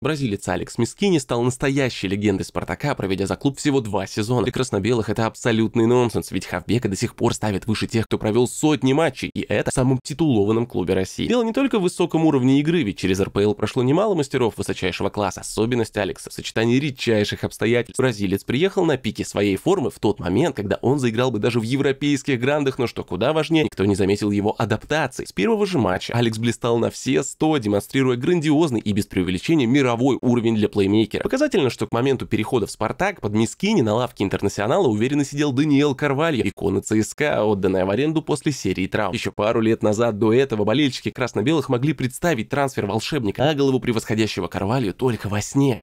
Бразилец Алекс Мискини стал настоящей легендой Спартака, проведя за клуб всего два сезона. Для краснобелых это абсолютный нонсенс, ведь Хавбека до сих пор ставит выше тех, кто провел сотни матчей, и это в самом титулованном клубе России. Дело не только в высоком уровне игры, ведь через РПЛ прошло немало мастеров высочайшего класса, особенность Алекса в сочетании редчайших обстоятельств. Бразилец приехал на пике своей формы в тот момент, когда он заиграл бы даже в европейских грандах, но что куда важнее, никто не заметил его адаптации. С первого же матча Алекс блистал на все 100, демонстрируя грандиозный и без преувеличения мир мировой уровень для плеймейкера. Показательно, что к моменту перехода в «Спартак» под Мискини на лавке Интернационала уверенно сидел Даниэл Карвалья, икона ЦСКА, отданная в аренду после серии травм. Еще пару лет назад до этого болельщики красно-белых могли представить трансфер волшебника голову превосходящего Карвалью, только во сне.